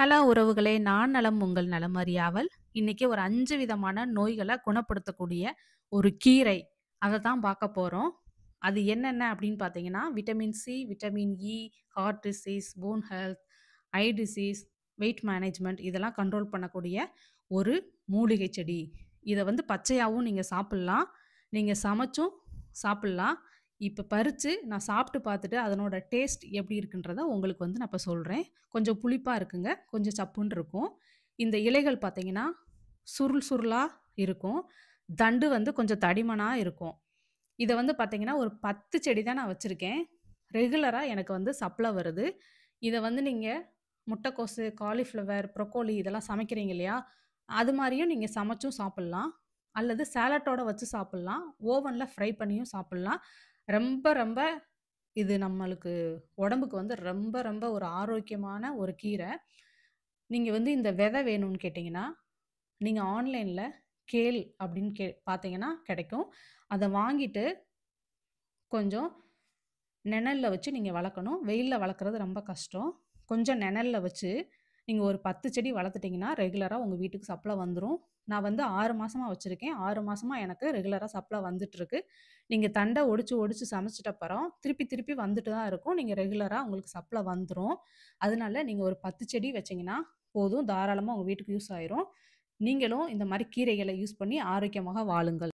hello உறவுகளே நான் நலம் உங்கள் நலம் அறியாவல் இன்னைக்கு ஒரு அஞ்சு விதமான நோய்களை குணப்படுத்தக்கூடிய ஒரு கீரை அதை தான் பார்க்க போகிறோம் அது என்னென்ன அப்படின்னு பார்த்தீங்கன்னா vitamin C vitamin E heart disease bone health eye disease weight management இதெல்லாம் கண்ட்ரோல் பண்ணக்கூடிய ஒரு மூலிகை செடி இதை வந்து பச்சையாகவும் நீங்கள் சாப்பிட்லாம் நீங்கள் சமைச்சும் சாப்பிட்லாம் இப்போ பறித்து நான் சாப்பிட்டு பார்த்துட்டு அதனோட டேஸ்ட் எப்படி இருக்குன்றத உங்களுக்கு வந்து நான் இப்போ சொல்கிறேன் கொஞ்சம் புளிப்பாக இருக்குங்க கொஞ்சம் சப்புன் இருக்கும் இந்த இலைகள் பார்த்தீங்கன்னா சுருள் சுருளாக இருக்கும் தண்டு வந்து கொஞ்சம் தடிமனாக இருக்கும் இதை வந்து பார்த்தீங்கன்னா ஒரு பத்து செடி தான் நான் வச்சுருக்கேன் ரெகுலராக எனக்கு வந்து சப்ளை வருது இதை வந்து நீங்கள் முட்டைக்கோசு காலிஃப்ளவர் ப்ரொக்கோலி இதெல்லாம் சமைக்கிறீங்க இல்லையா அது மாதிரியும் நீங்கள் சமைச்சும் சாப்பிட்லாம் அல்லது சேலட்டோட வச்சு சாப்பிட்லாம் ஓவனில் ஃப்ரை பண்ணியும் சாப்பிட்லாம் ரொம்ப ரொம்ப இது நம்மளுக்கு உடம்புக்கு வந்து ரொம்ப ரொம்ப ஒரு ஆரோக்கியமான ஒரு கீரை நீங்கள் வந்து இந்த விதை வேணும்னு கேட்டிங்கன்னா நீங்கள் ஆன்லைனில் கேள் அப்படின்னு கே பார்த்தீங்கன்னா கிடைக்கும் அதை வாங்கிட்டு கொஞ்சம் நிழலில் வச்சு நீங்கள் வளர்க்கணும் வெயிலில் வளர்க்குறது ரொம்ப கஷ்டம் கொஞ்சம் நிழலில் வச்சு நீங்கள் ஒரு பத்து செடி வளர்த்துட்டிங்கன்னா ரெகுலராக உங்கள் வீட்டுக்கு சப்ளை வந்துடும் நான் வந்து ஆறு மாதமாக வச்சுருக்கேன் ஆறு மாதமாக எனக்கு ரெகுலராக சப்ளை வந்துட்டுருக்கு நீங்கள் தண்டை ஒடிச்சு ஒடிச்சு சமைச்சிட்டப்பறம் திருப்பி திருப்பி வந்துட்டு தான் இருக்கும் நீங்கள் ரெகுலராக உங்களுக்கு சப்ளை வந்துடும் அதனால நீங்கள் ஒரு பத்து செடி வச்சிங்கன்னா போதும் தாராளமாக உங்கள் வீட்டுக்கு யூஸ் ஆயிரும் நீங்களும் இந்த மாதிரி கீரைகளை யூஸ் பண்ணி ஆரோக்கியமாக வாழுங்கள்